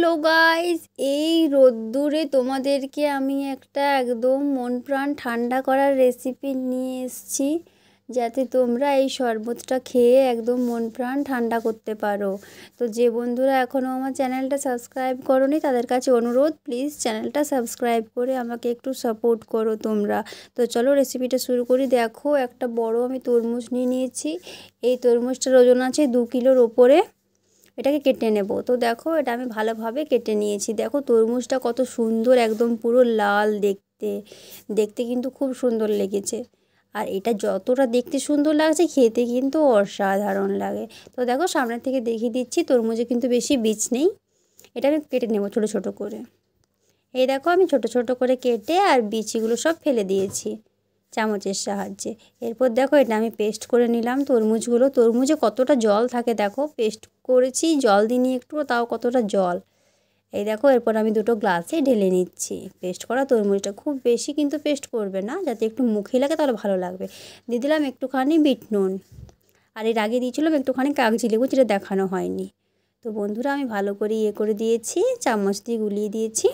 hello guys এই রোদ্দুরে তোমাদেরকে আমি একটা একদম মন প্রাণ ঠান্ডা করার রেসিপি নিয়ে এসছি যাতে তোমরা এই শরবতটা খেয়ে একদম মন প্রাণ ঠান্ডা করতে পারো তো যে বন্ধুরা এখনও আমার চ্যানেলটা সাবস্ক্রাইব নি তাদের কাছে অনুরোধ প্লিজ চ্যানেলটা সাবস্ক্রাইব করে আমাকে একটু সাপোর্ট করো তোমরা তো চলো রেসিপিটা শুরু করি দেখো একটা বড় আমি তরমুজ নিয়ে নিয়েছি এই তরমুজটার ওজন আছে দু কিলোর ওপরে এটাকে কেটে নেব তো দেখো এটা আমি ভালোভাবে কেটে নিয়েছি দেখো তরমুজটা কত সুন্দর একদম পুরো লাল দেখতে দেখতে কিন্তু খুব সুন্দর লেগেছে আর এটা যতটা দেখতে সুন্দর লাগছে খেতে কিন্তু অসাধারণ লাগে তো দেখো সামনে থেকে দেখিয়ে দিচ্ছি তরমুজে কিন্তু বেশি বীজ নেই এটা আমি কেটে নেব ছোট ছোট করে এই দেখো আমি ছোট ছোট করে কেটে আর বিচিগুলো সব ফেলে দিয়েছি চামচের সাহায্যে এরপর দেখো এটা আমি পেস্ট করে নিলাম তরমুজগুলো তরমুজে কতটা জল থাকে দেখো পেস্ট করেছি জল দিইনি একটু তাও কতটা জল এই দেখো এরপর আমি দুটো গ্লাসে ঢেলে নিচ্ছি পেস্ট করা তরমুজটা খুব বেশি কিন্তু পেস্ট করবে না যাতে একটু মুখে লাগে তাহলে ভালো লাগবে দিয়ে দিলাম একটুখানি বিট নুন আর এর আগে দিয়েছিলাম একটুখানি কাগজি লেবু যেটা দেখানো হয়নি তো বন্ধুরা আমি ভালো করে ইয়ে করে দিয়েছি চামচ দিয়ে গুলিয়ে দিয়েছি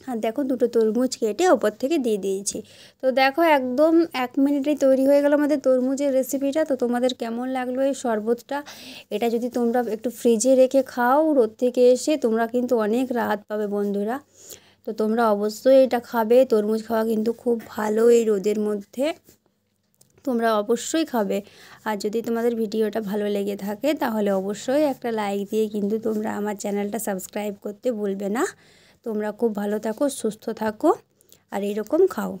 আর হ্যাঁ, দেখো দুটো তরমুজ কেটে ওপর থেকে দিয়ে দিয়েছি তো দেখো একদম এক মিনিটেই তৈরি হয়ে গেল আমাদের তরমুজের রেসিপিটা তো তোমাদের কেমন লাগলো এই শরবতটা এটা যদি তোমরা একটু ফ্রিজে রেখে খাও রোদ থেকে এসে তোমরা কিন্তু অনেক রাহাত পাবে বন্ধুরা তো তোমরা অবশ্যই এটা খাবে তরমুজ খাওয়া কিন্তু খুব ভালো এই রোদের মধ্যে তোমরা অবশ্যই খাবে আর যদি তোমাদের ভিডিওটা ভালো লেগে থাকে তাহলে অবশ্যই একটা লাইক দিয়ে কিন্তু তোমরা আমার চ্যানেলটা সাবস্ক্রাইব করতে ভুলবে না তোমরা খুব ভালো থাকো সুস্থ থাকো আর এরকম খাও